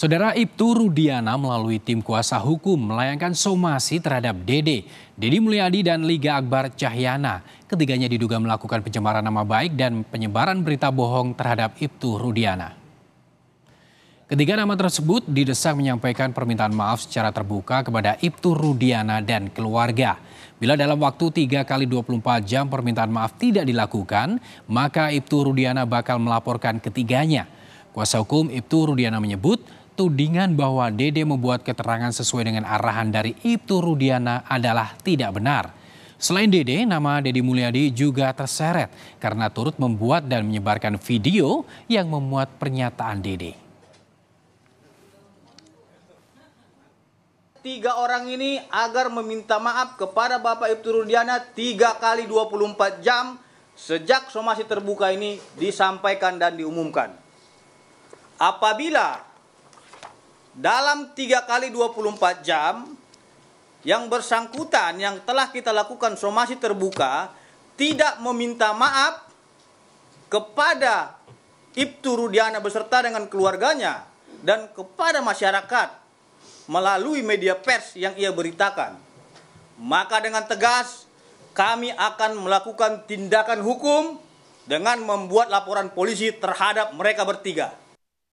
Saudara Ibtu Rudiana melalui tim kuasa hukum melayangkan somasi terhadap Dede, Dedi Mulyadi dan Liga Akbar Cahyana. Ketiganya diduga melakukan pencemaran nama baik dan penyebaran berita bohong terhadap Ibtu Rudiana. Ketiga nama tersebut didesak menyampaikan permintaan maaf secara terbuka kepada Ibtu Rudiana dan keluarga. Bila dalam waktu 3 kali 24 jam permintaan maaf tidak dilakukan, maka Ibtu Rudiana bakal melaporkan ketiganya. Kuasa hukum Ibtu Rudiana menyebut tudingan bahwa Dede membuat keterangan sesuai dengan arahan dari Ibtu Rudiana adalah tidak benar. Selain Dede, nama Dedi Mulyadi juga terseret karena turut membuat dan menyebarkan video yang memuat pernyataan Dede. Tiga orang ini agar meminta maaf kepada Bapak Ibtu Rudiana tiga kali 24 jam sejak somasi terbuka ini disampaikan dan diumumkan. Apabila dalam 3 kali 24 jam yang bersangkutan yang telah kita lakukan somasi terbuka tidak meminta maaf kepada Ibtu Rudiana beserta dengan keluarganya dan kepada masyarakat melalui media pers yang ia beritakan. Maka dengan tegas kami akan melakukan tindakan hukum dengan membuat laporan polisi terhadap mereka bertiga.